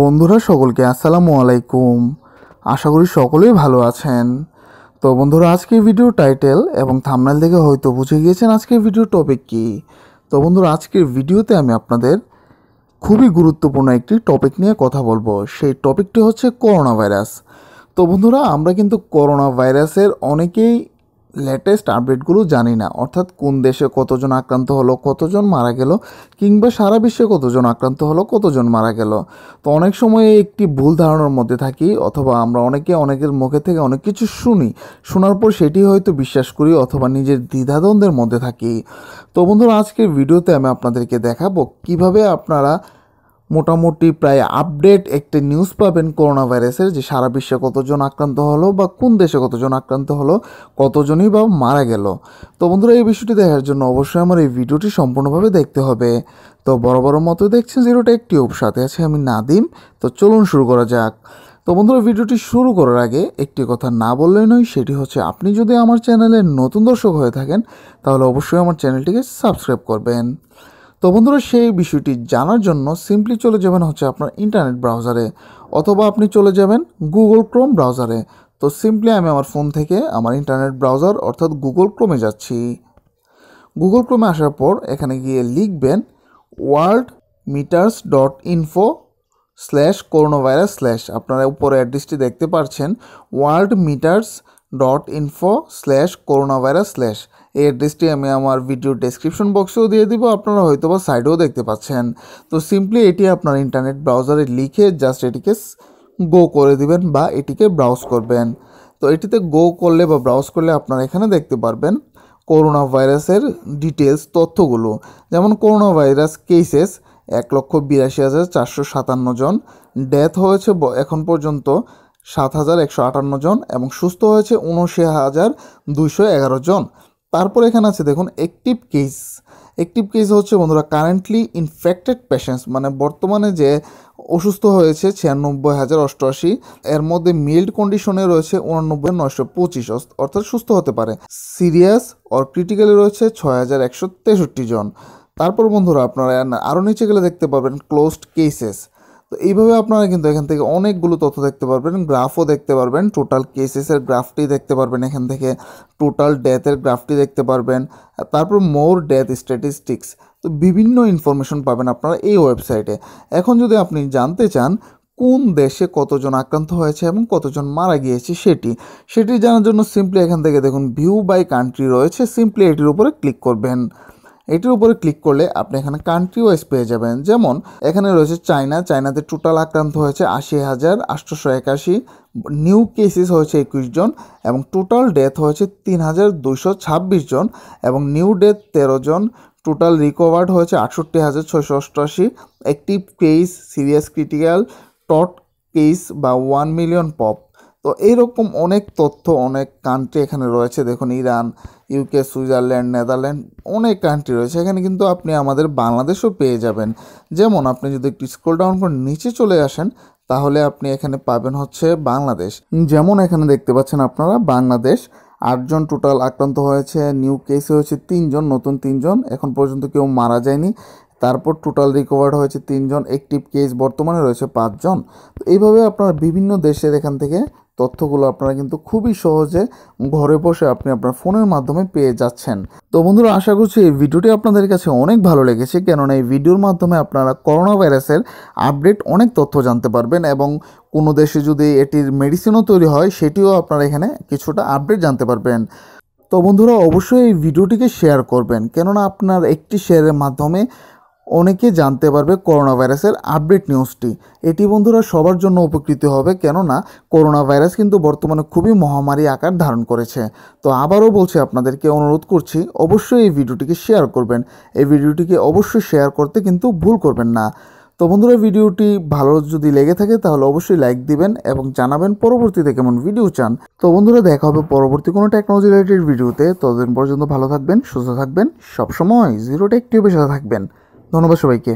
বন্ধুরা সকলকে আসসালামু আলাইকুম আশা করি সকলেই ভালো আছেন তো বন্ধুরা আজকের ভিডিও টাইটেল এবং থামনাল দেখে হয়তো বুঝে গিয়েছেন আজকের ভিডিও টপিক কি তো বন্ধুরা আজকের ভিডিওতে আমি আপনাদের খুবই গুরুত্বপূর্ণ একটি টপিক নিয়ে কথা বলবো সেই টপিকটি হচ্ছে করোনা ভাইরাস তো বন্ধুরা আমরা কিন্তু করোনা ভাইরাসের অনেকেই লেটেস্ট আপডেটগুলো জানি না অর্থাৎ কোন দেশে কতজন আক্রান্ত হলো কতজন মারা গেল কিংবা সারা বিশ্বে কতজন আক্রান্ত হলো কতজন মারা গেল তো অনেক সময় একটি ভুল ধারণার মধ্যে থাকি অথবা আমরা অনেকে অনেকের মুখে থেকে অনেক কিছু শুনি শোনার পর সেটি হয়তো বিশ্বাস করি অথবা নিজের দ্বিধাদ্বন্দ্বের মধ্যে থাকি তো বন্ধুরা আজকের ভিডিওতে আমি আপনাদেরকে দেখাবো কিভাবে আপনারা মোটামুটি প্রায় আপডেট একটা নিউজ পাবেন করোনা ভাইরাসের যে সারা বিশ্বে কতজন আক্রান্ত হলো বা কোন দেশে কতজন আক্রান্ত হলো কতজনই বা মারা গেল তো বন্ধুরা এই বিষয়টি দেখার জন্য অবশ্যই আমার এই ভিডিওটি সম্পূর্ণভাবে দেখতে হবে তো বড় বড় মতো দেখছেন জিরো একটি টিউব সাথে আছে আমি নাদিম তো চলুন শুরু করা যাক তো বন্ধুরা ভিডিওটি শুরু করার আগে একটি কথা না বললেই নয় সেটি হচ্ছে আপনি যদি আমার চ্যানেলে নতুন দর্শক হয়ে থাকেন তাহলে অবশ্যই আমার চ্যানেলটিকে সাবস্ক্রাইব করবেন তো বন্ধুরা সেই বিষয়টি জানার জন্য সিম্পলি চলে যাবেন হচ্ছে আপনার ইন্টারনেট ব্রাউজারে অথবা আপনি চলে যাবেন গুগল ক্রোম ব্রাউজারে তো সিম্পলি আমি আমার ফোন থেকে আমার ইন্টারনেট ব্রাউজার অর্থাৎ গুগল ক্রোমে যাচ্ছি গুগল ক্রোমে আসার পর এখানে গিয়ে লিখবেন worldometers dot info slash corona virus slash আপনারা উপরে অ্যাড্রেসটি দেখতে পারছেন worldometers dot info slash corona virus slash এই অ্যাড্রেসটি আমি আমার ভিডিও ডেসক্রিপশন বক্সেও দিয়ে দিব আপনারা হয়তো বা সাইডেও দেখতে পাচ্ছেন তো সিম্পলি এটি আপনার ইন্টারনেট ব্রাউজারে লিখে জাস্ট এটিকে গো করে দিবেন বা এটিকে ব্রাউজ করবেন তো এটিতে গো করলে বা ব্রাউজ করলে আপনারা এখানে দেখতে পারবেন করোনা ভাইরাসের ডিটেলস তথ্যগুলো যেমন করোনা ভাইরাস কেসেস এক লক্ষ বিরাশি হাজার চারশো সাতান্ন জন ডেথ হয়েছে এখন পর্যন্ত সাত হাজার একশো আটান্ন জন এবং সুস্থ হয়েছে উনআশি হাজার দুইশো এগারো জন তারপর এখানে আছে দেখুন অ্যাক্টিভ কেস অ্যাক্টিভ কেস হচ্ছে বন্ধুরা কারেন্টলি ইনফেক্টেড পেশেন্টস মানে বর্তমানে যে অসুস্থ হয়েছে ছিয়ানব্বই হাজার অষ্টআশি এর মধ্যে মিল্ড কন্ডিশনে রয়েছে উনানব্বই নয়শো পঁচিশ অর্থাৎ সুস্থ হতে পারে সিরিয়াস অর ক্রিটিক্যালি রয়েছে ছয় হাজার একশো তেষট্টি জন তারপর বন্ধুরা আপনারা আরও নিচে গেলে দেখতে পাবেন ক্লোজড কেসেস তো এইভাবে আপনারা কিন্তু এখান থেকে অনেকগুলো তথ্য দেখতে পারবেন গ্রাফও দেখতে পারবেন টোটাল কেসেসের গ্রাফটি দেখতে পারবেন এখান থেকে টোটাল ডেথের গ্রাফটি দেখতে পারবেন তারপর মোর ডেথ স্ট্যাটিস্টিক্স তো বিভিন্ন ইনফরমেশন পাবেন আপনারা এই ওয়েবসাইটে এখন যদি আপনি জানতে চান কোন দেশে কতজন আক্রান্ত হয়েছে এবং কতজন মারা গিয়েছে সেটি সেটি জানার জন্য সিম্পলি এখান থেকে দেখুন ভিউ বাই কান্ট্রি রয়েছে সিম্পলি এটির উপরে ক্লিক করবেন এটির উপরে ক্লিক করলে আপনি এখানে কান্ট্রি ওয়াইজ পেয়ে যাবেন যেমন এখানে রয়েছে চায়না চায়নাতে টোটাল আক্রান্ত হয়েছে আশি হাজার আটশোশো একাশি নিউ কেসেস হয়েছে একুশ জন এবং টোটাল ডেথ হয়েছে তিন হাজার দুইশো ছাব্বিশ জন এবং নিউ ডেথ তেরো জন টোটাল রিকভার্ড হয়েছে আটষট্টি হাজার ছয়শো অষ্টআশি active case serious critical tot case বা ওয়ান মিলিয়ন পপ তো এইরকম অনেক তথ্য অনেক কান্ট্রি এখানে রয়েছে দেখুন ইরান ইউকে সুইজারল্যান্ড নেদারল্যান্ড অনেক কান্ট্রি রয়েছে এখানে কিন্তু আপনি আমাদের বাংলাদেশও পেয়ে যাবেন যেমন আপনি যদি একটু স্ক্রল ডাউন করে নিচে চলে আসেন তাহলে আপনি এখানে পাবেন হচ্ছে বাংলাদেশ যেমন এখানে দেখতে পাচ্ছেন আপনারা বাংলাদেশ আটজন টোটাল আক্রান্ত হয়েছে নিউ কেস হয়েছে তিনজন নতুন তিনজন এখন পর্যন্ত কেউ মারা যায়নি তারপর টোটাল রিকভার্ড হয়েছে তিনজন একটিভ কেস বর্তমানে রয়েছে পাঁচজন তো এইভাবে আপনারা বিভিন্ন দেশের এখান থেকে তথ্যগুলো আপনারা কিন্তু খুবই সহজে ঘরে বসে আপনি আপনার ফোনের মাধ্যমে পেয়ে যাচ্ছেন তো বন্ধুরা আশা করছি এই ভিডিওটি আপনাদের কাছে অনেক ভালো লেগেছে কেননা এই ভিডিওর মাধ্যমে আপনারা করোনা ভাইরাসের আপডেট অনেক তথ্য জানতে পারবেন এবং কোনো দেশে যদি এটির মেডিসিনও তৈরি হয় সেটিও আপনারা এখানে কিছুটা আপডেট জানতে পারবেন তো বন্ধুরা অবশ্যই এই ভিডিওটিকে শেয়ার করবেন কেননা আপনার একটি শেয়ারের মাধ্যমে অনেকে জানতে পারবে করোনা ভাইরাসের আপডেট নিউজটি এটি বন্ধুরা সবার জন্য উপকৃত হবে কেননা করোনা ভাইরাস কিন্তু বর্তমানে খুবই মহামারী আকার ধারণ করেছে তো আবারও বলছি আপনাদেরকে অনুরোধ করছি অবশ্যই এই ভিডিওটিকে শেয়ার করবেন এই ভিডিওটিকে অবশ্যই শেয়ার করতে কিন্তু ভুল করবেন না তো বন্ধুরা ভিডিওটি ভালো যদি লেগে থাকে তাহলে অবশ্যই লাইক দিবেন এবং জানাবেন পরবর্তীতে কেমন ভিডিও চান তো বন্ধুরা দেখা হবে পরবর্তী কোনো টেকনোলজি রিলেটেড ভিডিওতে ততদিন পর্যন্ত ভালো থাকবেন সুস্থ থাকবেন সবসময় জিরো টেক টিউবের সাথে থাকবেন ধন্যবাদ সবাইকে